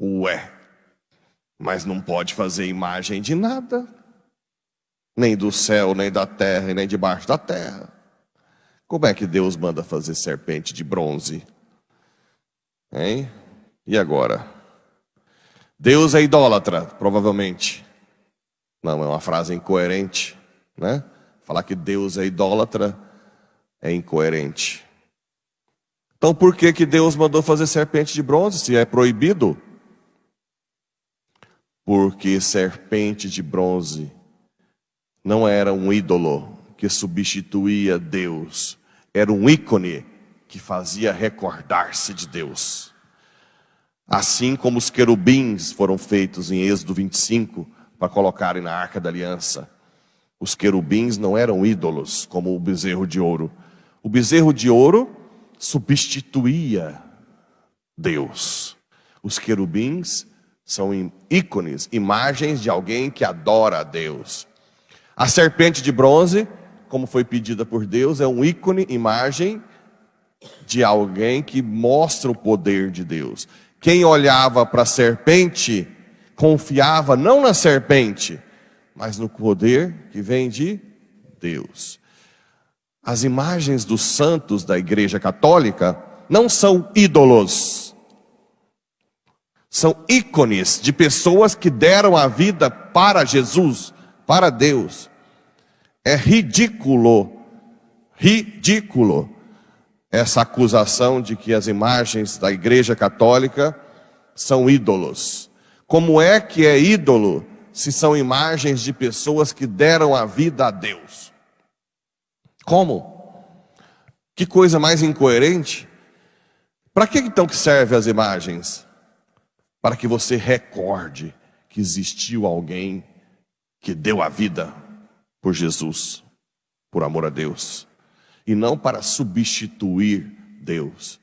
Ué, mas não pode fazer imagem de nada, nem do céu, nem da terra, e nem debaixo da terra. Como é que Deus manda fazer serpente de bronze? Hein? E agora? Deus é idólatra, provavelmente. Não, é uma frase incoerente, né? Falar que Deus é idólatra é incoerente. Então, por que, que Deus mandou fazer serpente de bronze se é proibido? porque serpente de bronze não era um ídolo que substituía Deus, era um ícone que fazia recordar-se de Deus. Assim como os querubins foram feitos em Êxodo 25 para colocarem na arca da aliança, os querubins não eram ídolos como o bezerro de ouro. O bezerro de ouro substituía Deus. Os querubins são ícones, imagens de alguém que adora a Deus. A serpente de bronze, como foi pedida por Deus, é um ícone, imagem de alguém que mostra o poder de Deus. Quem olhava para a serpente confiava não na serpente, mas no poder que vem de Deus. As imagens dos santos da Igreja Católica não são ídolos. São ícones de pessoas que deram a vida para Jesus, para Deus. É ridículo, ridículo essa acusação de que as imagens da Igreja Católica são ídolos. Como é que é ídolo se são imagens de pessoas que deram a vida a Deus? Como? Que coisa mais incoerente? Para que então que servem as imagens? para que você recorde que existiu alguém que deu a vida por Jesus, por amor a Deus, e não para substituir Deus,